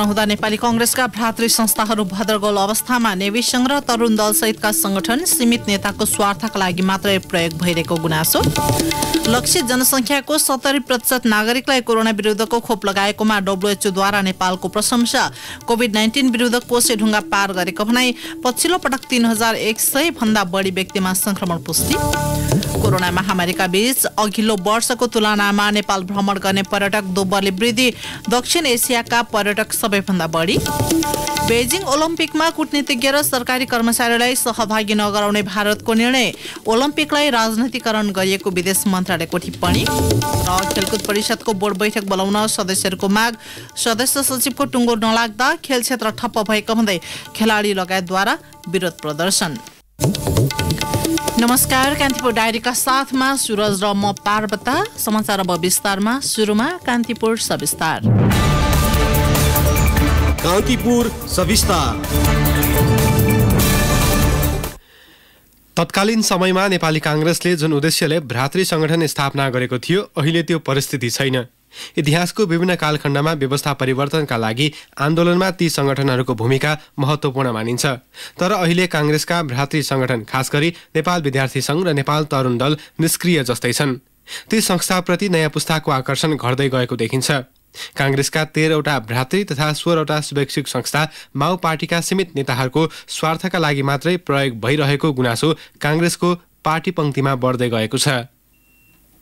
नहुँदा नेपाली कंग्रेसका भ्रातृ संस्थाहरू भद्रगोल अवस्थामा संघ र तरुण सहितका संगठन सीमित नेताको स्वार्थका लागि मात्रै प्रयोग भइरहेको गुनासो लक्षित जनसङ्ख्याको सत्तरी प्रतिशत नागरिकलाई कोरोना विरुद्धको खोप लगाएकोमा डब्लुएचओद्वारा नेपालको प्रशंसा कोभिड नाइन्टिन विरुद्ध कोसे ढुङ्गा पार गरेको भनाई पछिल्लो पटक तीन हजार एक सय भन्दा बढी व्यक्तिमा संक्रमण पुष्टि कोरोना महामारीका बीच अघिल्लो वर्षको तुलनामा नेपाल भ्रमण गर्ने पर्यटक दोब्बरले वृद्धि दक्षिण एसियाका पर्यटक सबैभन्दा बढी बेजिङ ओलम्पिकमा कूटनीतिज्ञ र सरकारी कर्मचारीलाई सहभागी नगराउने भारतको निर्णय ओलम्पिकलाई राजनीतिकरण गरिएको विदेश मन्त्रालयको टिप्पणी र खेलकुद परिषदको बोर्ड बैठक बोलाउन सदस्यहरूको माग सदस्य सचिवको टुङ्गो नलाग्दा खेल क्षेत्र ठप्प भएको भन्दै खेलाडी लगायतद्वारा विरोध प्रदर्शन नमस्कार कान्तिपुर डायरीका साथमा सुरज र म पार्वता समाचार अब विस्तारमा सुरुमा कान्तिपुर सविस्तार कान्तिपुर सविस्तार तत्कालीन समयमा नेपाली काङ्ग्रेसले जुन उद्देश्यले भ्रातृ सङ्गठन स्थापना गरेको थियो अहिले त्यो परिस्थिति छैन इतिहासको विभिन्न कालखण्डमा व्यवस्था परिवर्तनका लागि आन्दोलनमा ती सङ्गठनहरूको भूमिका महत्त्वपूर्ण मानिन्छ तर अहिले काङ्ग्रेसका भ्रातृ सङ्गठन खास नेपाल विद्यार्थी सङ्घ र नेपाल तरुण दल निष्क्रिय जस्तै छन् ती संस्थाप्रति नयाँ पुस्ताको आकर्षण घट्दै गएको देखिन्छ काङ्ग्रेसका तेह्रवटा भ्रातृ तथा सोह्रवटा स्वैक्षिक संस्था माओ पार्टीका सीमित नेताहरूको स्वार्थका लागि मात्रै प्रयोग भइरहेको गुनासो काङ्ग्रेसको पार्टी पङ्क्तिमा बढ्दै गएको छ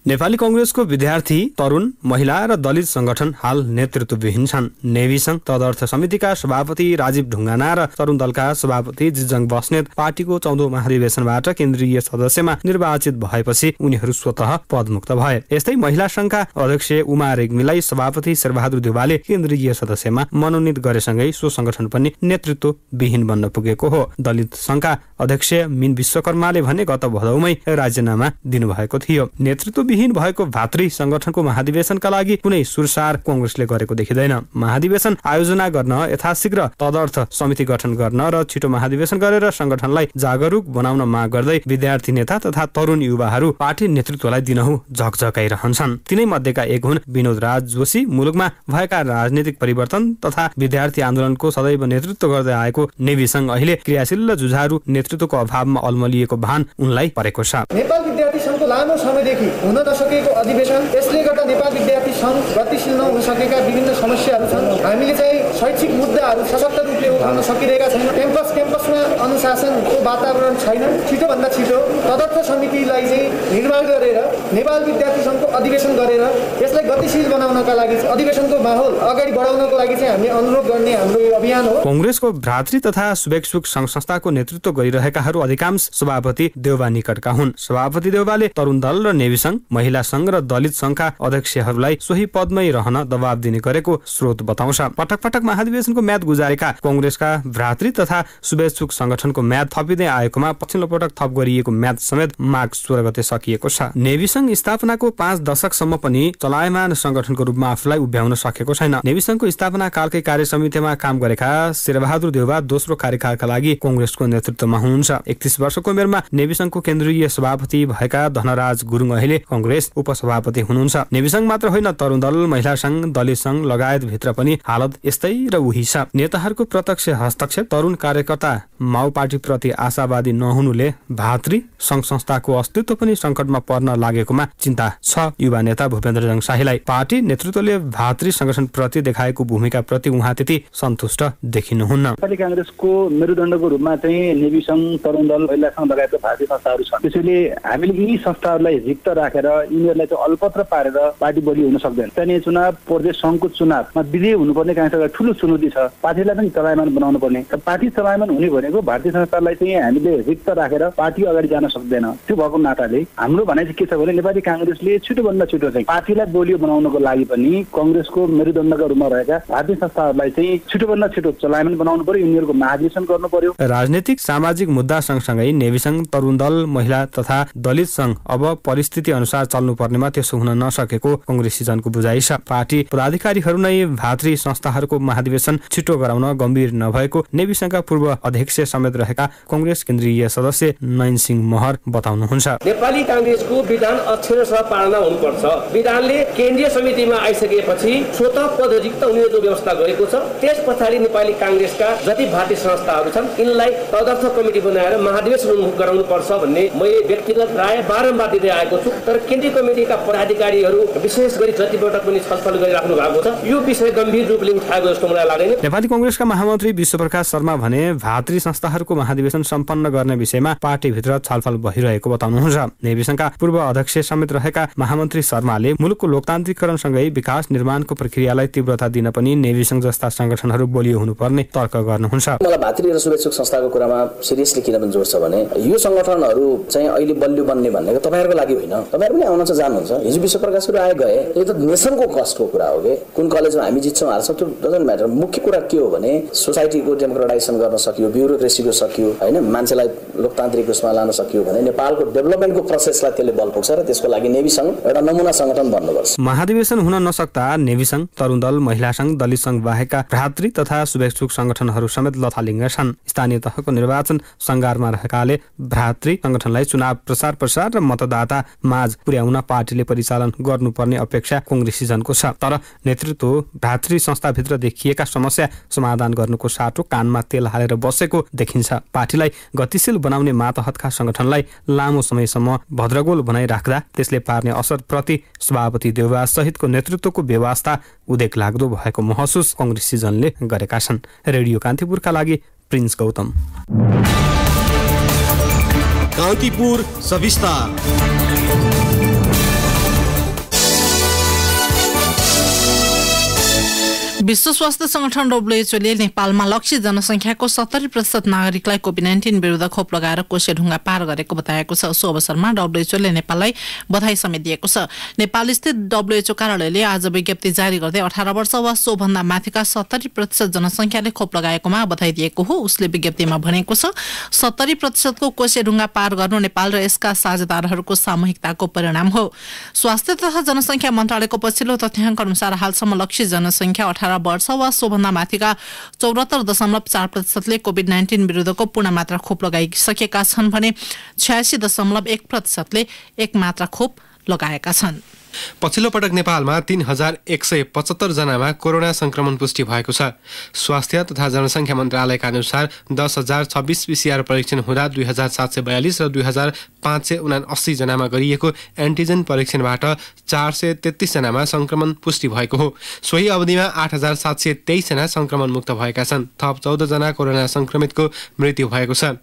नेपाली कङ्ग्रेसको विद्यार्थी तरुण महिला र दलित संगठन हाल नेतृत्वविहीन छन् नेभी संघ तदर्थ समितिका सभापति राजीव ढुङ्गाना र तरुण दलका सभापति जिजङ बस्नेत पार्टीको चौधौँ महाधिवेशनबाट केन्द्रीय सदस्यमा निर्वाचित भएपछि उनीहरू स्वत पदमुक्त भए यस्तै महिला संघका अध्यक्ष उमा रेग्मीलाई सभापति शेरबहादुर देवालले केन्द्रीय सदस्यमा मनोनित गरेसँगै सो संगठन पनि नेतृत्व विहीन बन्न पुगेको हो दलित संघका अध्यक्ष मिन विश्वकर्माले भने गत भदौमै राजीनामा दिनुभएको थियो नेतृत्व हीन भएको भातृ संगठनको महाधिवेशनका लागि कुनै सुरसार कङ्ग्रेसले गरेको देखिँदैन महाधिवेशन आयोजना गर्न यथाशीघ्र तदर्थ समिति गठन गर्न र छिटो महाधिवेशन गरेर संगठनलाई जागरुक बनाउन माग गर्दै विद्यार्थी नेता तथा तरुण युवाहरू पार्टी नेतृत्वलाई दिनहु झकझकाइरहन्छन् तिनै मध्येका एक हुन् विनोद राज जोशी मुलुकमा भएका राजनीतिक परिवर्तन तथा विद्यार्थी आन्दोलनको सदैव नेतृत्व गर्दै आएको नेवीसँग अहिले क्रियाशील र जुझारू नेतृत्वको अभावमा अल्मलिएको भान उनलाई परेको छ नेपाल लामो समयदेखि हुन नसकेको अधिवेशन यसले गर्दा नेपाल विद्यार्थी सङ्घ गतिशील नहुन सकेका विभिन्न समस्याहरू छन् हामीले चाहिँ शैक्षिक मुद्दाहरू सशक्त रूपले उठाउन सकिरहेका छैनौँ क्याम्पस क्याम्पसमा अनुशासनको वातावरण छैन छिटोभन्दा छिटो तदर्थ समितिलाई चाहिँ निर्माण गरेर नेपाल विद्यार्थी सङ्घको अधिवेशन गरेर यसलाई गतिशील बनाउनका लागि अधिवेशनको माहौल अगाडि बढाउनको लागि चाहिँ हामी अनुरोध गर्ने हाम्रो यो अभियान हो कङ्ग्रेसको भ्रातृ तथा शुभेक्षुक सङ्घ संस्थाको नेतृत्व गरिरहेकाहरू अधिकांश सभापति देउवा निकटका हुन् सभापति देवबाले तरुण दल र नेभी संघ महिला संघ र दलित संघका अध्यक्षहरूलाई सोही पदमै रहन दबाब दिने गरेको स्रोत बताउँछ पटक पटक महाधिवेशनको म्याद गुजारेका कङ्ग्रेसका भ्रातृ तथा शुभेच्छुक संगठनको म्याद थपिँदै आएकोमा पछिल्लो पटक थप गरिएको म्याद समेत माघ सोह्र गते सकिएको छ नेभी संघ स्थापनाको पाँच दशकसम्म पनि चलायमान संगठनको रूपमा आफूलाई उभ्याउन सकेको छैन नेभी संघको स्थापना कालकै कार्य समितिमा काम गरेका शेरबहादुर देववा दोस्रो कार्यकालका लागि कङ्ग्रेसको नेतृत्वमा हुनुहुन्छ एकतिस वर्षको उमेरमा नेभी संघको केन्द्रीय सभापति भएका धनराज गुरुङ अहिले कङ्ग्रेस उपसभापति हुनुहुन्छ नेविसङ्घ मात्र होइन तरुण दल महिला संघ दलित संघ लगायत भित्र पनि हालत यस्तै र उही छ नेताहरूको प्रत्यक्ष हस्तक्षेप तरुण कार्यकर्ता माओ प्रति आशावादी नहुनुले भातृ संघ संस्थाको अस्तित्व पनि संकटमा पर्न लागेकोमा चिन्ता छ युवा नेता भूपेन्द्र जङ शाहीलाई पार्टी नेतृत्वले भातृ संगठन प्रति देखाएको भूमिका प्रति उहाँ त्यति सन्तुष्ट देखिनुहुन्न नेपाली काङ्ग्रेसको मेरुदण्डको रूपमा चाहिँ नेवी सङ्घ तरुण दल महिला सङ्घ लगायतका भारतीय संस्थाहरू छन् त्यसैले हामीले यी संस्थाहरूलाई रिक्त राखेर यिनीहरूलाई चाहिँ अल्पत्र पारेर पार्टी बढी हुन सक्दैन स्थानीय चुनाव प्रदेश सङ्घको चुनावमा विजय हुनुपर्ने काङ्ग्रेस एउटा ठुलो चुनौती छ पार्टीलाई पनि चलायमान बनाउनु पर्ने पार्टी चलायमान हुने भनेको भारतीय संस्थालाई चाहिँ हामीले रिक्त राखेर पार्टी अगाडि जान सक्दैन त्यो भएको नाताले हाम्रो भनाइ चाहिँ के छ भने नेपाली काङ्ग्रेसले छिटोभन्दा छिटो चाहिँ पार्टीलाई बलियो बनाउनको लागि पनि कङ्ग्रेसको मेरुदण्डका रूपमा रहेका भारतीय संस्थाहरूलाई चाहिँ छिटोभन्दा छिटो चलायमान बनाउनु पर्यो यिनीहरूको महाधिवेशन गर्नु पर्यो राजनीतिक सामाजिक मुद्दा सँगसँगै नेभी संघ तरुण दल महिला तथा दलित संघ अब परिस्थिति अनुसार चल्नु पर्नेमा त्यसो हुन नसकेको सिजनको बुझाइ छ पार्टी पदाधिकारीहरू नै भातृ संस्थाहरूको महाधिवेशन छिटो गराउन गम्भीर नभएको नेविसङ्घका पूर्व अध्यक्ष समेत रहेका कंग्रेस केन्द्रीय सदस्य नयन सिंह महर बताउनुहुन्छ नेपाली काङ्ग्रेसको विधान अक्षर पालना हुनुपर्छ विधानले केन्द्रीय समितिमा आइसकेपछि स्वत पद रिक्त उनीहरूको व्यवस्था गरेको छ त्यस पछाडि नेपाली काङ्ग्रेसका जति भारतीय संस्थाहरू छन् यिनलाई तदर्थ कमिटी बनाएर महाधिवेशन गराउनुपर्छ भन्ने मैले व्यक्तिगत राय बाह्र बारम्बार दिँदै आएको छु तर केन्द्रीय कमिटीका पदाधिकारीहरू विशेष गरी जतिपटक पनि छलफल गरिराख्नु भएको छ यो विषय गम्भीर रूपले उठाएको जस्तो मलाई लाग्दैन नेपाली कङ्ग्रेसका महामन्त्री विश्वप्रकाश शर्मा भने भातृ संस्थाहरूको महाधिवेशन सम्पन्न गर्ने विषयमा पार्टीभित्र छलफल भइरहेको बताउनुहुन्छ नेविसङ्घका पूर्व अध्यक्ष समेत रहेका महामन्त्री शर्माले मुलुकको लोकतान्त्रिकरणसँगै विकास निर्माणको प्रक्रियालाई तीव्रता दिन पनि नेविसङ जस्ता संगठनहरू बलियो हुनुपर्ने तर्क गर्नुहुन्छ मलाई भातृ र शुभेच्छुक संस्थाको कुरामा सिरियसली किन जोड छ भने यो संगठनहरू चाहिँ अहिले बलियो बन्ने भन्ने भनेको तपाईँहरूको लागि होइन तपाईँहरू पनि आउन चाहिँ जानुहुन्छ हिजो विश्व विश्वप्रकाशहरू आए गए यो त नेसनको कस्टको कुरा हो कि कुन कलेजमा हामी जित्छौँ हार्छौँ त्यो डजन्ट म्याटर मुख्य कुरा के हो भने सोसाइटीको डेमोक्रेटाइजेसन गर्न सकियो ब्युरोक्रेसीको सकियो होइन मान्छेलाई लोकतान्त्रिक उसमा लान सकियो भने नेपालको डेभलपमेन्टको प्रोसेसलाई त्यसले बल पुग्छ र त्यसको लागि नेभी सङ्घ एउटा नमुना सङ्गठन बन्नुपर्छ महाधिवेशन हुन नसक्दा नेभी सङ्घ तरुण दल महिला सङ्घ दलित सङ्घ बाहेकका भ्रातृ तथा शुभेच्छुक सङ्गठनहरू समेत लथालिङ्ग छन् स्थानीय तहको निर्वाचन सङ्घारमा रहेकाले भ्रातृ सङ्गठनलाई चुनाव प्रचार प्रसार र मतदाता माझ पुर्याउन पार्टीले परिचालन गर्नुपर्ने अपेक्षा सिजनको छ तर नेतृत्व भातृ संस्थाभित्र देखिएका समस्या समाधान गर्नुको साटो कानमा तेल हालेर बसेको देखिन्छ पार्टीलाई गतिशील बनाउने मातहतका संगठनलाई लामो समयसम्म भद्रगोल बनाइराख्दा त्यसले पार्ने असर प्रति सभापति देवराज सहितको नेतृत्वको व्यवस्था उदेक लाग्दो भएको महसुस सिजनले गरेका छन् रेडियो कान्तिपुरका लागि प्रिन्स गौतम कांतिपुर सविस्तार विश्व स्वास्थ्य संगठन डब्लुएचओले नेपालमा लक्षित जनसङ्ख्याको सत्तरी प्रतिशत नागरिकलाई कोभिड नाइन्टिन विरुद्ध खोप लगाएर कोसे ढुङ्गा पार गरेको बताएको छ सो अवसरमा डब्लुएचओले नेपाललाई बधाई समेत दिएको छ नेपालस्थित डब्लुएचओ कार्यालयले आज विज्ञप्ति जारी गर्दै अठार वर्ष वा सोभन्दा माथिका सत्तरी प्रतिशत जनसङ्ख्याले खोप लगाएकोमा बधाई दिएको हो उसले विज्ञप्तिमा भनेको छ सत्तरी प्रतिशतको कोसे ढुङ्गा पार गर्नु नेपाल र यसका साझेदारहरूको सामूहिकताको परिणाम हो स्वास्थ्य तथा जनसङ्ख्या मन्त्रालयको पछिल्लो तथ्याङ्क अनुसार हालसम्म लक्षित जनसङ्ख्या अठार वर्ष वा सोभन्दा माथिका चौरात्तर दशमलव चार प्रतिशतले कोभिड नाइन्टिन विरुद्धको पूर्ण मात्रा खोप लगाइसकेका छन् भने छ्यासी दशमलव एक प्रतिशतले एक मात्रा खोप लगाएका छन् पछिल्लो पटक नेपालमा तीन हजार एक सय पचहत्तरजनामा कोरोना संक्रमण पुष्टि भएको छ स्वास्थ्य तथा जनसङ्ख्या मन्त्रालयका अनुसार दस हजार छब्बिस पिसिआर परीक्षण हुँदा दुई हजार सात सय बयालिस र दुई हजार पाँच सय उना अस्सीजनामा गरिएको एन्टिजेन परीक्षणबाट चार सय तेत्तिसजनामा सङ्क्रमण पुष्टि भएको हो सोही अवधिमा आठ हजार सात सय तेइसजना सङ्क्रमण मुक्त भएका छन् थप चौधजना कोरोना संक्रमितको मृत्यु भएको छ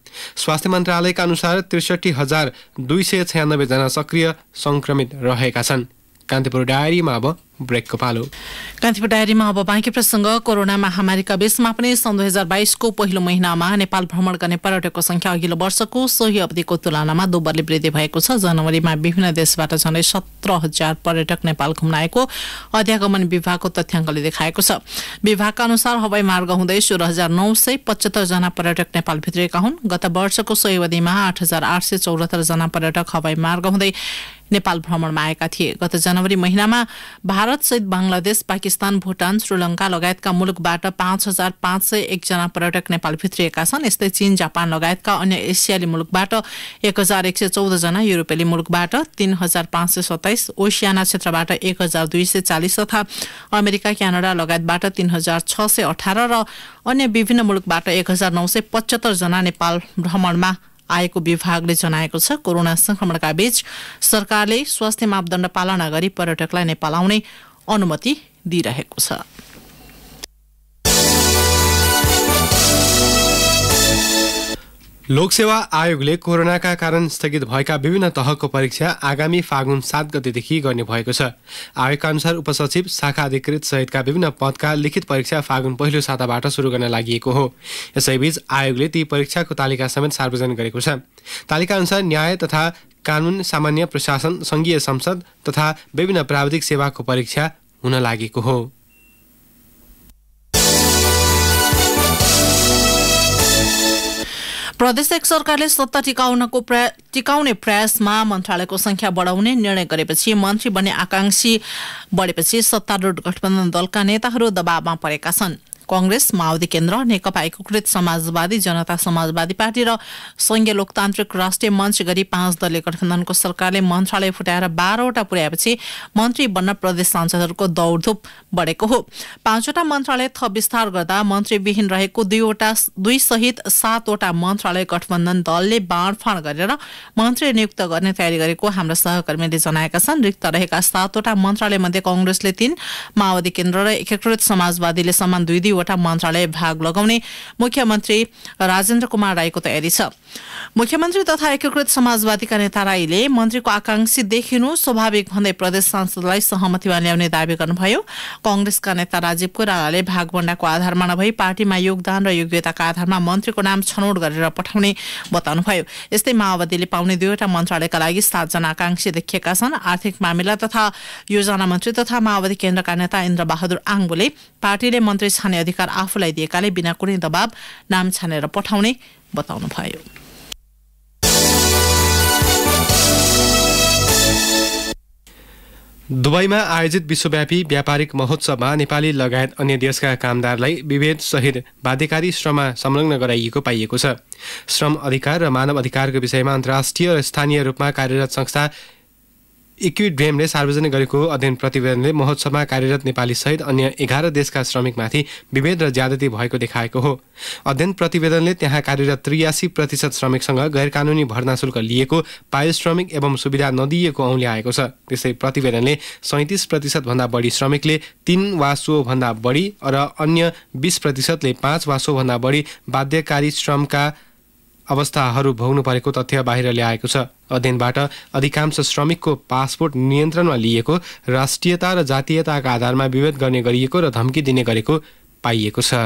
स्वास्थ्य मन्त्रालयका अनुसार त्रिसठी हजार दुई सय छयानब्बेजना सक्रिय संक्रमित रहेका छन् कान्तिपुर डायरीमा अब ब्रेकको पालो कान्तिपुर डायरीमा अब बाँकी प्रसङ्ग कोरोना महामारीका बीचमा पनि सन् दुई हजार बाइसको पहिलो महिनामा नेपाल भ्रमण गर्ने पर्यटकको संख्या अघिल्लो वर्षको सोही अवधिको तुलनामा दोब्बरले वृद्धि भएको छ जनवरीमा विभिन्न देशबाट झन्डै सत्र हजार पर्यटक नेपाल घुम्न आएको अध्यागमन विभागको तथ्याङ्कले देखाएको छ विभागका अनुसार हवाई मार्ग हुँदै सोह्र हजार नौ सय पचहत्तर जना पर्यटक नेपाल भित्रिएका हुन् गत वर्षको सोही अवधिमा आठ हजार आठ सय जना पर्यटक हवाई मार्ग हुँदै नेपाल भ्रमणमा आएका थिए गत जनवरी महिनामा भारतसहित बङ्गलादेश पाकिस्तान भुटान श्रीलङ्का लगायतका मुलुकबाट पाँच हजार पाँच सय एकजना पर्यटक नेपाल भित्रिएका छन् यस्तै चीन जापान लगायतका अन्य एसियाली मुलुकबाट एक हजार एक सय चौधजना युरोपेली मुलुकबाट तीन हजार पाँच सय सत्ताइस ओसियाना क्षेत्रबाट एक हजार दुई सय चालिस तथा अमेरिका क्यानाडा लगायतबाट तीन हजार छ सय अठार र अन्य विभिन्न मुलुकबाट एक हजार नौ सय पचहत्तरजना नेपाल भ्रमणमा आएको विभागले जनाएको छ कोरोना संक्रमणका बीच सरकारले स्वास्थ्य मापदण्ड पालना गरी पर्यटकलाई नेपाल आउने अनुमति दिइरहेको छ लोकसेवा आयोगले कोरोनाका कारण स्थगित भएका विभिन्न तहको परीक्षा आगामी फागुन सात गतेदेखि गर्ने भएको छ आयोगका अनुसार उपसचिव शाखा अधिकृत सहितका विभिन्न पदका लिखित परीक्षा फागुन पहिलो साताबाट सुरु गर्न लागि हो यसैबीच आयोगले ती परीक्षाको तालिका समेत सार्वजनिक गरेको छ तालिका अनुसार न्याय तथा कानुन सामान्य प्रशासन सङ्घीय संसद तथा विभिन्न प्राविधिक सेवाको परीक्षा हुन लागेको हो प्रदेशिक सरकारले सत्ता टिकाउनको प्रया टिकाउने प्रयासमा मन्त्रालयको संख्या बढाउने निर्णय गरेपछि मन्त्री बन्ने आकांक्षी बढेपछि सत्तारूढ गठबन्धन दलका नेताहरू दबावमा परेका छन् कंग्रेस माओवादी केन्द्र नेकपा एकीकृत समाजवादी जनता समाजवादी पार्टी र संघीय लोकतान्त्रिक राष्ट्रिय मञ्च गरी पाँच दलीय गठबन्धनको सरकारले मन्त्रालय फुटाएर बाह्रवटा पुर्याएपछि मन्त्री बन्न प्रदेश सांसदहरूको दौडधुप बढेको हो पाँचवटा मन्त्रालय थप विस्तार गर्दा मन्त्रीविहीन रहेको दुईवटा दुई सहित सातवटा मन्त्रालय गठबन्धन दलले बाँडफाँड गरेर मन्त्री नियुक्त गर्ने तयारी गरेको हाम्रा सहकर्मीले जनाएका छन् रिक्त रहेका सातवटा मन्त्रालय मध्ये कङ्ग्रेसले तीन माओवादी केन्द्र र एकीकृत समाजवादीले समान दुई दुई दुईवटा मन्त्रालय भाग लगाउने मुख्यमन्त्री राजेन्द्र कुमार राईको तयारी छ मुख्यमन्त्री तथा एकीकृत समाजवादीका नेता राईले मन्त्रीको आकांक्षी देखिनु स्वाभाविक भन्दै प्रदेश सांसदलाई सहमतिमा ल्याउने दावी गर्नुभयो कंग्रेसका नेता राजीव कोइरालाले भागभण्डाको आधारमा नभई पार्टीमा योगदान र योग्यताका आधारमा मन्त्रीको नाम छनौट गरेर पठाउने बताउनुभयो यस्तै माओवादीले पाउने दुईवटा मन्त्रालयका लागि सातजना आकांक्षी देखिएका छन् आर्थिक मामिला तथा योजना मन्त्री तथा माओवादी केन्द्रका नेता इन्द्रबहादुर आङ्गोले पार्टीले मन्त्री छाने अधिकार आफूलाई दिएकाले बिना कुनै दबाव नाम छानेर पठाउने बताउनुभयो दुबईमा आयोजित विश्वव्यापी व्यापारिक महोत्सवमा नेपाली लगायत अन्य देशका कामदारलाई विभेद सहित बाध्यकारी श्रममा संलग्न गराइएको पाइएको छ श्रम अधिकार र मानव अधिकारको विषयमा अन्तर्राष्ट्रिय र स्थानीय रूपमा कार्यरत संस्था इक्विड्रेमले सार्वजनिक गरेको अध्ययन प्रतिवेदनले महोत्सवमा कार्यरत नेपाली सहित अन्य एघार देशका श्रमिकमाथि विभेद र ज्यादती भएको देखाएको हो अध्ययन प्रतिवेदनले त्यहाँ कार्यरत त्रियासी प्रतिशत श्रमिकसँग कानुनी भर्ना शुल्क लिएको पारिश्रमिक एवं सुविधा नदिएको औँले आएको छ त्यस्तै प्रतिवेदनले सैँतिस प्रतिशतभन्दा बढी श्रमिकले तिन वा सोभन्दा बढी र अन्य बिस प्रतिशतले पाँच वा सोभन्दा बढी बाध्यकारी श्रमका अवस्थाहरू भोग्नु परेको तथ्य बाहिर ल्याएको छ अध्ययनबाट अधिकांश श्रमिकको पासपोर्ट नियन्त्रणमा लिएको राष्ट्रियता र जातीयताका आधारमा विभेद गर्ने गरिएको र धम्की दिने गरेको पाइएको छ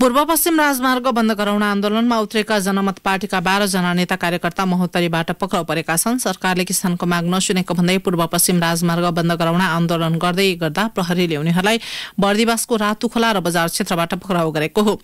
पूर्व पश्चिम राजमार्ग बन्द गराउन आन्दोलनमा उत्रेका जनमत पार्टीका बाह्रजना नेता कार्यकर्ता महोत्तरीबाट पक्राउ परेका छन् सरकारले किसानको माग नसुनेको भन्दै पूर्व पश्चिम राजमार्ग बन्द गराउन आन्दोलन गर्दै गर्दा प्रहरीले उनीहरूलाई बर्दिवासको रातु खोला र बजार क्षेत्रबाट पक्राउ गरेको हो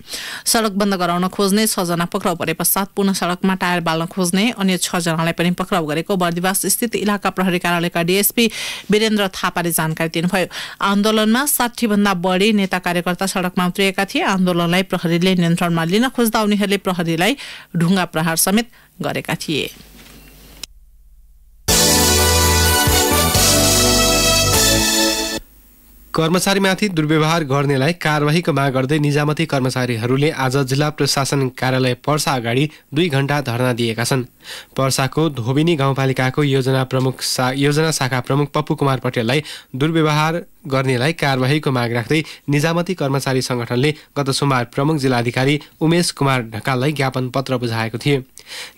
सड़क बन्द गराउन खोज्ने छजना पक्राउ परे पश्चात पुनः सड़कमा टायर बाल्न खोज्ने अन्य छजनालाई पनि पक्राउ गरेको बर्दिवास स्थित इलाका प्रहरी कार्यालयका डीएसपी वीरेन्द्र थापाले जानकारी दिनुभयो आन्दोलनमा साठी भन्दा बढी नेता कार्यकर्ता सड़कमा उत्रिएका थिए आन्दोलनलाई प्रहरीले नियन्त्रणमा लिन खोज्दा उनीहरूले प्रहरीलाई ढुङ्गा प्रहार समेत गरेका थिए कर्मचारीमाथि दुर्व्यवहार गर्नेलाई कारवाहीको माग गर्दै निजामती कर्मचारीहरूले आज जिल्ला प्रशासन कार्यालय पर्सा अगाडि दुई घण्टा धरना दिएका छन् पर्साको धोबिनी गाउँपालिकाको योजना प्रमुख सा योजना शाखा प्रमुख पप्पु कुमार पटेललाई दुर्व्यवहार गर्नेलाई कारवाहीको माग राख्दै निजामती कर्मचारी सङ्गठनले गत सोमबार प्रमुख जिल्लाधिकारी उमेश कुमार ढकाललाई ज्ञापन पत्र बुझाएको थियो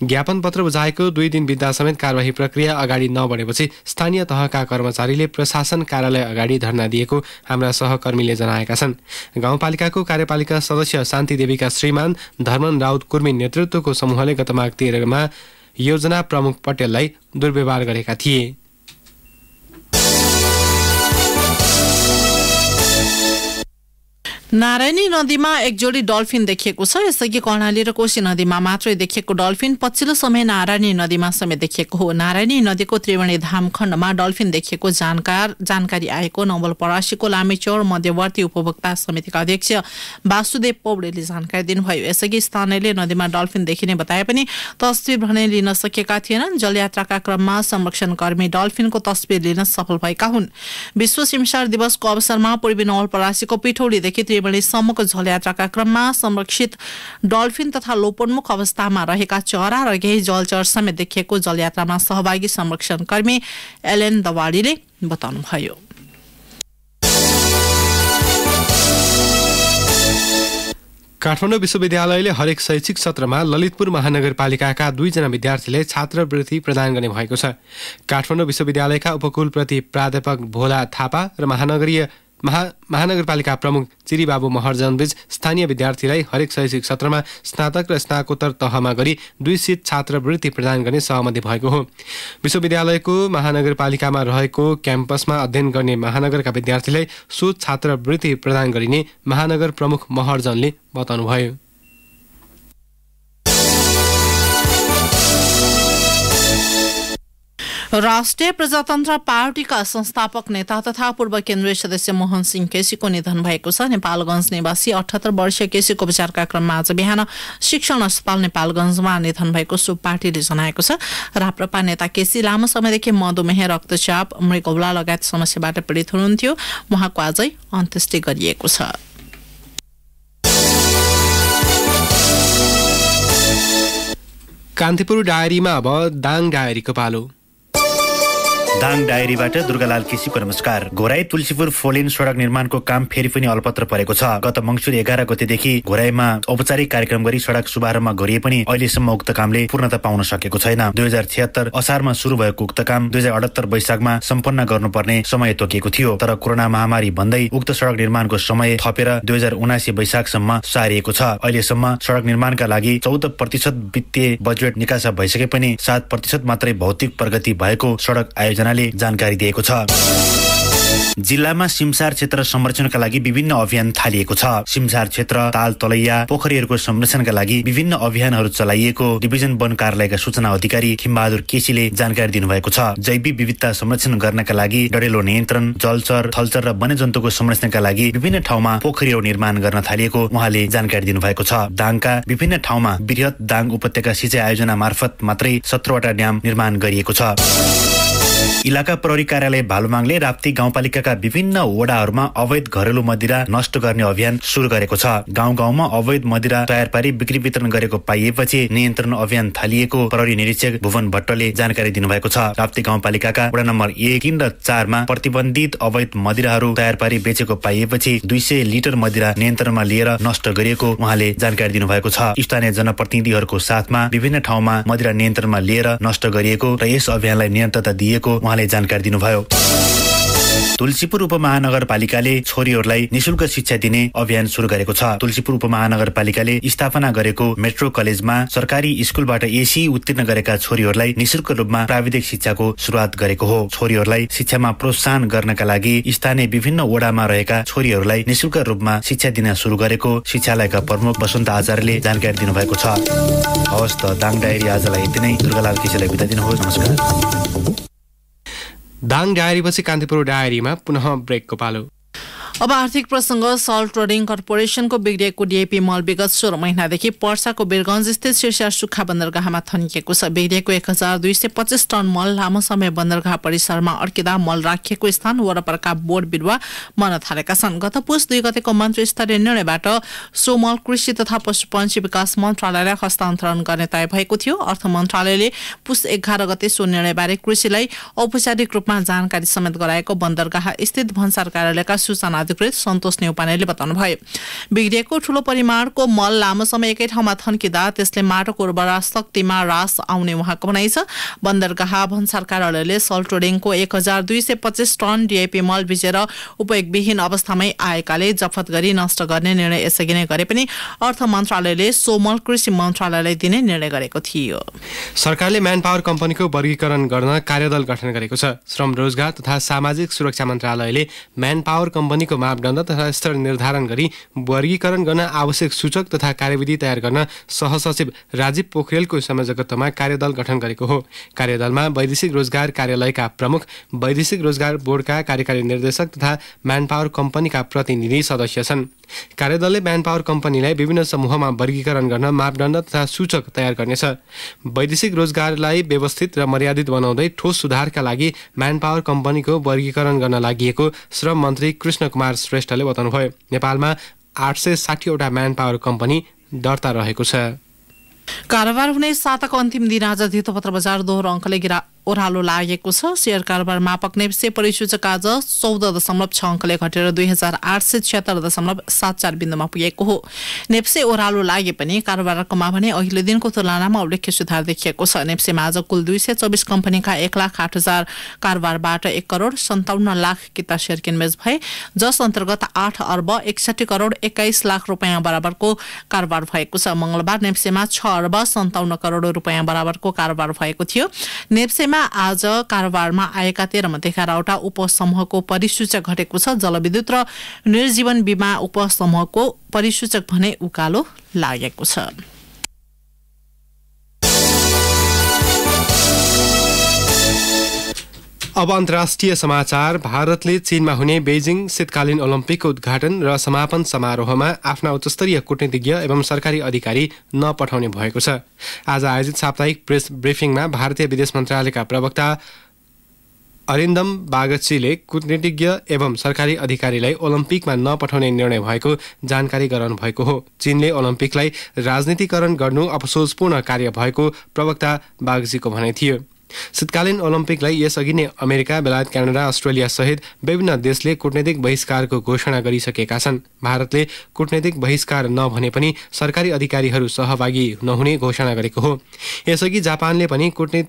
ज्ञापन पत्र बुझाएको दुई दिन बित्दा समेत कार्यवाही प्रक्रिया अगाडि नबढेपछि स्थानीय तहका कर्मचारीले प्रशासन कार्यालय अगाडि धरना दिएको हाम्रा सहकर्मीले जनाएका छन् गाउँपालिकाको कार्यपालिका सदस्य शान्ति देवीका श्रीमान धर्मन राउत कुर्मी नेतृत्वको समूहले गत माघ तेह्रमा योजना प्रमुख पटेललाई दुर्व्यवहार गरेका थिए नारायणी नदीमा एक जोडी डल्फिन देखिएको छ यसअघि कर्णाली र कोशी नदीमा मात्रै देखिएको डल्फिन पछिल्लो समय नारायणी नदीमा समेत देखिएको हो नारायणी नदीको त्रिवेणी धाम खण्डमा डल्फिन देखिएको जानकार जानकारी आएको नवलपरासीको लामेचौर मध्यवर्ती उपभोक्ता समितिका अध्यक्ष वासुदेव पौडेलले जानकारी दिनुभयो यसअघि स्थानीयले नदीमा डल्फिन देखिने बताए पनि तस्विर भने लिन सकेका थिएनन् जलयात्राका क्रममा संरक्षण कर्मी डल्फिनको तस्विर लिन सफल भएका हुन् विश्व सिमसार दिवसको अवसरमा पूर्वी नवलपरासीको पिठौलीदेखि देवणीसम्मको झलयात्राका क्रममा संरक्षित डल्फिन तथा लोपोन्मुख अवस्थामा रहेका चरा र केही जलचर समेत देखिएको जलयात्रामा सहभागी संरक्षणकर्मी एलएन दवाडीले बताउनुभयो काठमाडौँ विश्वविद्यालयले हरेक शैक्षिक सत्रमा ललितपुर महानगरपालिकाका दुईजना विद्यार्थीले छात्रवृत्ति प्रदान गर्ने भएको छ काठमाडौँ विश्वविद्यालयका उपकुलप्रति प्राध्यापक भोला थापा र महानगरीय महा महानगरपालिका प्रमुख चिरीबाबु महर्जनबीच स्थानीय विद्यार्थीलाई हरेक शैक्षिक सत्रमा स्नातक र स्नातकोत्तर तहमा गरी दुई सिट छात्रवृत्ति प्रदान गर्ने सहमति भएको हो विश्वविद्यालयको महानगरपालिकामा रहेको क्याम्पसमा अध्ययन गर्ने महानगरका विद्यार्थीलाई सो छात्रवृत्ति प्रदान गरिने महानगर प्रमुख महर्जनले बताउनुभयो राष्ट्रिय प्रजातन्त्र पार्टीका संस्थापक नेता तथा पूर्व केन्द्रीय सदस्य मोहन सिंह केसीको निधन भएको छ नेपालगंज निवासी अठहत्तर वर्षीय केसीको उपचारका क्रममा आज बिहान शिक्षण अस्पताल नेपालगंजमा निधन भएको सो पार्टीले जनाएको छ राप्रपा नेता केसी लामो समयदेखि मधुमेह रक्तचाप मृगौला लगायत समस्याबाट पीडित हुनुहुन्थ्यो उहाँको आजै अन्त्येष्टि गरिएको छ कान्तिपुर डायरीमा अब दाङ डायरीको पालो दाङ डायरीबाट दुर्गालाल केसीको नमस्कार घोराई तुलसीपुर फोलिन सडक निर्माणको काम फेरि पनि अल्पत्र परेको छ गत मङ्सुर एघार गतेदेखि घोराईमा औपचारिक कार्यक्रम गरी सडक शुभारम्भ गरिए पनि अहिलेसम्म उक्त कामले पूर्णता पाउन सकेको छैन दुई हजार छिहत्तर असारमा सुरु भएको उक्त काम दुई हजार अठहत्तर वैशाखमा सम्पन्न गर्नुपर्ने समय तोकिएको थियो तर कोरोना महामारी भन्दै उक्त सडक निर्माणको समय थपेर दुई हजार उनासी वैशाखसम्म सारिएको छ अहिलेसम्म सडक निर्माणका लागि चौध प्रतिशत वित्तीय बजेट निकासा भइसके पनि सात प्रतिशत मात्रै भौतिक प्रगति भएको सडक आयोजना एकजनाले जानकारी दिएको छ जिल्लामा सिमसार क्षेत्र संरक्षणका लागि विभिन्न अभियान थालिएको छ सिमसार क्षेत्र ताल तलैया पोखरीहरूको संरक्षणका लागि विभिन्न अभियानहरू चलाइएको डिभिजन वन कार्यालयका सूचना अधिकारी खिमबहादुर केसीले जानकारी दिनुभएको छ जैविक विविधता संरक्षण गर्नका लागि डडेलो नियन्त्रण जलचर थलचर र वन्यजन्तुको संरक्षणका लागि विभिन्न ठाउँमा पोखरीहरू निर्माण गर्न थालिएको उहाँले जानकारी दिनुभएको छ दाङका विभिन्न ठाउँमा वृहत दाङ उपत्यका सिँचाइ आयोजना मार्फत मात्रै सत्रवटा ड्याम निर्माण गरिएको छ इलाका प्रहरी कार्यालय भालुमाङले राप्ती गाउँपालिकाका विभिन्न वडाहरूमा अवैध घरेलु मदिरा नष्ट गर्ने अभियान सुरु गरेको छ गाउँ गाउँमा अवैध मदिरा तयार पारी बिक्री वितरण गरेको पाइएपछि नियन्त्रण अभियान थालिएको प्रहरी निरीक्षक भुवन भट्टले जानकारी दिनुभएको छ राप्ती गाउँपालिकाका वडा नम्बर एक र चारमा प्रतिबन्धित अवैध मदिराहरू तयार पारी बेचेको पाइएपछि दुई सय लिटर मदिरा नियन्त्रणमा लिएर नष्ट गरिएको उहाँले जानकारी दिनुभएको छ स्थानीय जनप्रतिनिधिहरूको साथमा विभिन्न ठाउँमा मदिरा नियन्त्रणमा लिएर नष्ट गरिएको र यस अभियानलाई नियन्त्रता दिएको उहाँले जानकारी दिनुभयो तुलसीपुर उपमहानगरपालिकाले छोरीहरूलाई निशुल्क शिक्षा दिने अभियान सुरु गरेको छ तुलसीपुर उपमहानगरपालिकाले स्थापना गरेको मेट्रो कलेजमा सरकारी स्कुलबाट एसी उत्तीर्ण गरेका छोरीहरूलाई निशुल्क रूपमा प्राविधिक शिक्षाको सुरुवात गरेको हो छोरीहरूलाई शिक्षामा प्रोत्साहन गर्नका लागि स्थानीय विभिन्न वडामा रहेका छोरीहरूलाई निशुल्क रूपमा शिक्षा दिन सुरु गरेको शिक्षालयका प्रमुख वसन्त आचार्यले जानकारी दिनुभएको छ हवस् त दाङ डायरी आजलाई यति नै दुर्गालाल केसीलाई बिदा दिनुहोस् नमस्कार दाङ डायरीपछि कान्तिपुर डायरीमा पुनः ब्रेकको पालो अब आर्थिक प्रसंग सल्ट ट्रेडिङ कर्पोरेसनको बिग्रिएको डिएपी मल विगत सोह्र महिनादेखि पर्साको बिरगञ्ज स्थित शीर्षा सुक्खा बन्दरगाहमा थन्किएको छ बिग्रिएको एक हजार दुई सय पच्चिस टन मल लामो समय बन्दरगाह परिसरमा अड्किँदा मल राखिएको स्थान वरपरका बोट बिरुवा मन थालेका छन् गत पुस दुई गतेको मन्त्री स्तरीय निर्णयबाट सो मल कृषि तथा पशुपन्छी विकास मन्त्रालयलाई हस्तान्तरण गर्ने तय भएको थियो अर्थ मन्त्रालयले पुस एघार गते सो निर्णयबारे कृषिलाई औपचारिक रूपमा जानकारी समेत गराएको बन्दरगाह स्थित भन्सार कार्यालयका सूचना अधिकृत सन्तोष नेउपानेले बताउनुभयो बिग्रिएको ठूलो परिमाणको मल लामो समय एकै ठाउँमा थन्किँदा त्यसले माटोको उर्वरा शक्तिमा रास आउने उहाँको भनाइ छ बन्दरगाह वन सरकारहरूले सल्टोडेङको एक हजार दुई सय पच्चिस टन डिआइपी मल बिजेर उपयोगविहीन अवस्थामै आएकाले जफत गरी नष्ट गर्ने निर्णय यसअघि नै गरे पनि अर्थ मन्त्रालयले सो मल कृषि मन्त्रालयलाई दिने निर्णय गरेको थियो सरकारले म्यान पावर कम्पनीको वर्गीकरण गर्न कार्यदल गठन गरेको छ श्रम रोजगार तथा सामाजिक सुरक्षा मन्त्रालयले म्यान पावर कम्पनीको मापदण्ड तथा स्तर निर्धारण गरी वर्गीकरण गर्न आवश्यक सूचक तथा कार्यविधि तयार गर्न सहसचिव राजीव पोखरेलको संयोजकत्वमा कार्यदल गठन गरेको हो कार्यदलमा वैदेशिक रोजगार कार्यालयका प्रमुख वैदेशिक रोजगार बोर्डका कार्यकारी निर्देशक तथा म्यान पावर कम्पनीका प्रतिनिधि सदस्य छन् कार्यदलले म्यान पावर कम्पनीलाई विभिन्न समूहमा वर्गीकरण गर्न मापदण्ड तथा सूचक तयार गर्नेछ वैदेशिक रोजगारलाई व्यवस्थित र मर्यादित बनाउँदै ठोस सुधारका लागि म्यान पावर कम्पनीको वर्गीकरण गर्न लागि श्रम मन्त्री कृष्ण कुमार श्रेष्ठले बताउनुभयो नेपालमा आठ सय साठीवटा म्यान पावर कम्पनी दर्ता रहेको छ कारोबार हुने साताको अन्तिम दिन आज धितोपत्र बजार दोहोरो अङ्कले गिरा ओह्रालो लागेको छ सेयर कारोबार मापक नेप्से परिसूचक आज चौध दशमलव छ अङ्कले घटेर दुई हजार आठ सय सात चार बिन्दुमा पुगेको हो नेप्से ओह्रालो लागे पनि कारोबार रकममा भने अघिल्लो दिनको तुलनामा उल्लेख्य सुधार देखिएको छ नेप्सेमा आज कुल दुई सय चौबिस कम्पनीका एक लाख आठ हजार कारोबारबाट एक करोड सन्ताउन्न लाख किता सेयर किनबेच भए जस अन्तर्गत आठ अर्ब एकसठी करोड एक्काइस लाख रुपियाँ बराबरको कारोबार भएको छ मङ्गलबार नेप्सेमा छ अर्ब सन्ताउन्न करोड रुपियाँ बराबरको कारोबार भएको थियो नेप्सेमा आज कारोबारमा आएका तेह्रमा एघारवटा उपसमूहको परिसूचक घटेको छ जलविद्युत र निर्जीवन बिमा उपसमूहको परिसूचक भने उकालो लागेको छ अब अन्तर्राष्ट्रिय समाचार भारतले चीनमा हुने बेजिङ शीतकालीन ओलम्पिकको उद्घाटन र समापन समारोहमा आफ्ना उच्चस्तरीय कूटनीतिज्ञ एवं सरकारी अधिकारी नपठाउने भएको छ आज आयोजित साप्ताहिक प्रेस ब्रिफिङमा भारतीय विदेश मन्त्रालयका प्रवक्ता अरिन्दम बागचीले कूटनीतिज्ञ एवं सरकारी अधिकारीलाई ओलम्पिकमा नपठाउने निर्णय भएको जानकारी गराउनु भएको हो चीनले ओलम्पिकलाई राजनीतिकरण गर्नु अफसोसपूर्ण कार्य भएको प्रवक्ता बागजीको भनाइ थियो शीतकालीन ओलम्पिकलाई यसअघि नै अमेरिका बेलायत क्यानाडा अस्ट्रेलिया सहित विभिन्न देशले कूटनैतिक बहिष्कारको घोषणा गरिसकेका छन् भारतले कूटनैतिक बहिष्कार नभने पनि सरकारी अधिकारीहरू सहभागी नहुने घोषणा गरेको हो यसअघि जापानले पनि कुटनी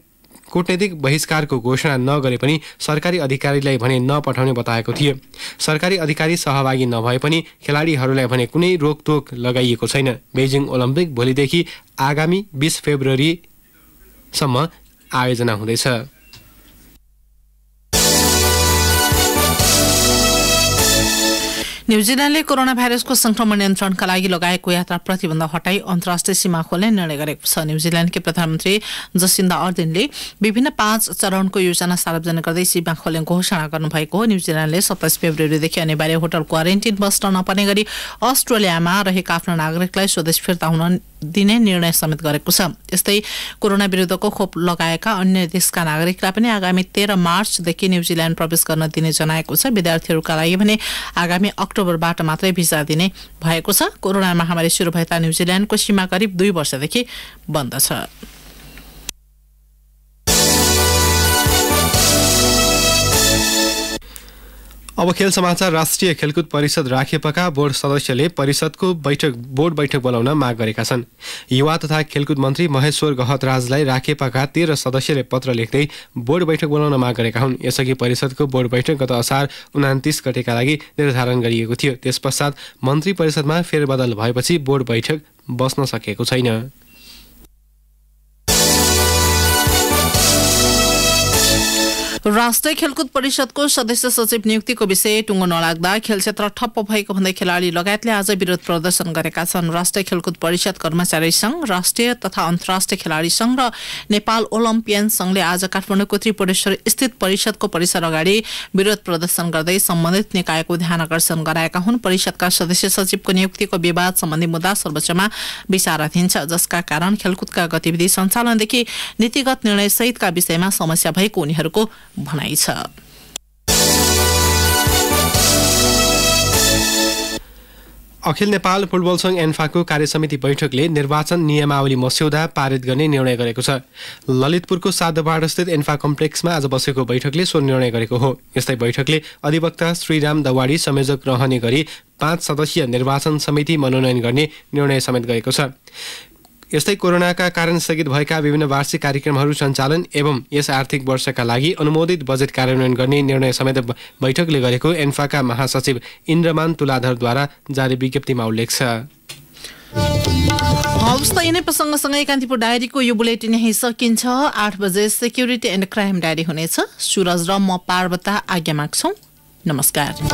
कूटनैतिक बहिष्कारको घोषणा नगरे पनि सरकारी अधिकारीलाई भने नपठाउने बताएको थियो सरकारी अधिकारी सहभागी नभए पनि खेलाडीहरूलाई भने कुनै रोकटोक लगाइएको छैन बेजिङ ओलम्पिक भोलिदेखि आगामी बिस फेब्रुअरीसम्म आयोजना हुँदैछ न्युजिल्यान्डले कोरोना भाइरसको संक्रमण नियन्त्रणका लागि लगाएको यात्रा प्रतिबन्ध हटाई अन्तर्राष्ट्रिय सीमा खोल्ने निर्णय गरेको छ न्युजिल्यान्डकी प्रधानमन्त्री जसिन्दा अर्दिनले विभिन्न पाँच चरणको योजना सार्वजनिक गर्दै सीमा खोल्ने घोषणा गर्नुभएको हो न्युजिल्यान्डले सत्ताइस फेब्रुअरीदेखि अनिवार्य होटल क्वारेन्टिन बस्न नपर्ने गरी अस्ट्रेलियामा रहेका आफ्ना नागरिकलाई स्वदेश फिर्ता हुन दिने निर्णय समेत गरेको छ यस्तै कोरोना विरुद्धको खोप लगाएका अन्य देशका नागरिकलाई पनि आगामी तेह्र मार्चदेखि न्युजिल्यान्ड प्रवेश गर्न दिने जनाएको छ विद्यार्थीहरूका लागि भने आगामी अक्टोबरबाट मात्रै भिजा दिने भएको छ कोरोना महामारी सुरु भएता न्युजिल्यान्डको सीमा करिब दुई वर्षदेखि बन्द छ अब खेल समाचार राष्ट्रिय खेलकुद परिषद राखेपका बोर्ड सदस्यले परिषदको बैठक बोर्ड बैठक बोलाउन माग गरेका छन् युवा तथा खेलकुद मन्त्री महेश्वर गहतराजलाई राखेपाका तेह्र सदस्यले पत्र लेख्दै बोर्ड बैठक बोलाउन माग गरेका हुन् यसअघि परिषदको बोर्ड बैठक गत असार उनातिस गतेका लागि निर्धारण गरिएको थियो त्यस पश्चात मन्त्री परिषदमा फेरबदल भएपछि बोर्ड बैठक बस्न सकेको छैन राष्ट्रिय खेलकुद परिषदको सदस्य सचिव नियुक्तिको विषय टुङ्गो नलाग्दा खेल क्षेत्र ठप्प भएको भन्दै खेलाडी लगायतले आज विरोध प्रदर्शन गरेका छन् राष्ट्रिय खेलकुद परिषद कर्मचारी संघ राष्ट्रिय तथा अन्तर्राष्ट्रिय खेलाडी संघ र नेपाल ओलम्पियन संघले आज काठमाडौँको त्रिपुरेश्वर स्थित परिषदको परिसर अगाडि विरोध प्रदर्शन गर्दै सम्बन्धित निकायको ध्यान आकर्षण गराएका हुन् परिषदका सदस्य सचिवको नियुक्तिको विवाद सम्बन्धी मुद्दा सर्वोच्चमा विचाराधीन छ जसका कारण खेलकुदका गतिविधि सञ्चालनदेखि नीतिगत निर्णय सहितका विषयमा समस्या भएको उनीहरूको भनाइ छ अखिल नेपाल फुटबल सङ्घ एन्फाको कार्यसमिति बैठकले निर्वाचन नियमावली मस्यौदा पारित गर्ने निर्णय गरेको छ ललितपुरको साधुबाडस्थित एन्फा कम्प्लेक्समा आज बसेको बैठकले सो निर्णय गरेको हो यस्तै बैठकले अधिवक्ता श्रीराम दवाडी संयोजक रहने गरी पाँच सदस्यीय निर्वाचन समिति मनोनयन गर्ने निर्णय समेत गरेको छ यस्तै कोरोनाका कारण स्थगित भएका विभिन्न वार्षिक कार्यक्रमहरू सञ्चालन एवं यस आर्थिक वर्षका लागि अनुमोदित बजेट कार्यान्वयन गर्ने निर्णय समेत बैठकले गरेको एन्फाका महासचिव इन्द्रमान तुलाधरद्वारा जारी विज्ञप्तिमा उल्लेख छ हवस् त यिनै प्रसङ्गसँगै कान्तिपुर डायरीको यो बुलेटिन यहीँ सकिन्छ आठ बजे सेक्युरिटी एन्ड क्राइम डायरी हुनेछ सुरज र म पार्वता आज्ञा माग्छौँ नमस्कार